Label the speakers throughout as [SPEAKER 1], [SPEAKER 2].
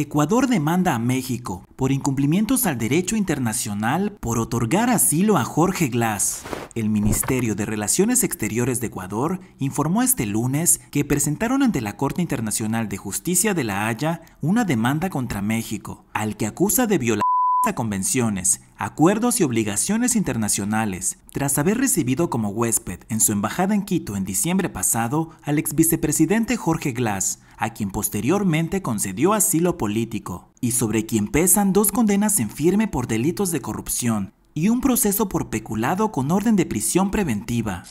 [SPEAKER 1] Ecuador demanda a México por incumplimientos al derecho internacional por otorgar asilo a Jorge Glass. El Ministerio de Relaciones Exteriores de Ecuador informó este lunes que presentaron ante la Corte Internacional de Justicia de La Haya una demanda contra México, al que acusa de violar a convenciones, acuerdos y obligaciones internacionales, tras haber recibido como huésped en su embajada en Quito en diciembre pasado al ex vicepresidente Jorge Glass, a quien posteriormente concedió asilo político, y sobre quien pesan dos condenas en firme por delitos de corrupción y un proceso por peculado con orden de prisión preventiva.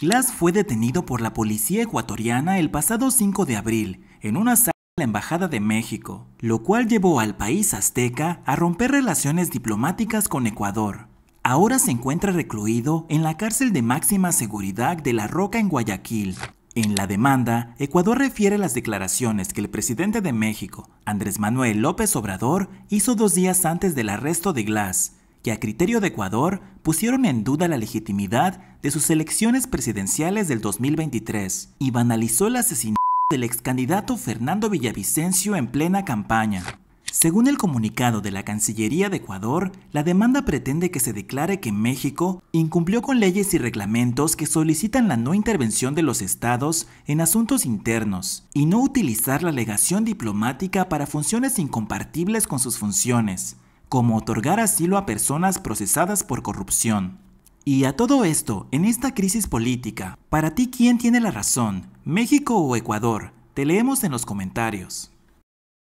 [SPEAKER 1] Glass fue detenido por la policía ecuatoriana el pasado 5 de abril en una sala la Embajada de México, lo cual llevó al país azteca a romper relaciones diplomáticas con Ecuador. Ahora se encuentra recluido en la cárcel de máxima seguridad de La Roca en Guayaquil. En la demanda, Ecuador refiere las declaraciones que el presidente de México, Andrés Manuel López Obrador, hizo dos días antes del arresto de Glass, que a criterio de Ecuador pusieron en duda la legitimidad de sus elecciones presidenciales del 2023 y banalizó el asesinato del ex candidato Fernando Villavicencio en plena campaña. Según el comunicado de la Cancillería de Ecuador, la demanda pretende que se declare que México incumplió con leyes y reglamentos que solicitan la no intervención de los estados en asuntos internos y no utilizar la legación diplomática para funciones incompatibles con sus funciones, como otorgar asilo a personas procesadas por corrupción. Y a todo esto, en esta crisis política, ¿para ti quién tiene la razón? ¿México o Ecuador? Te leemos en los comentarios.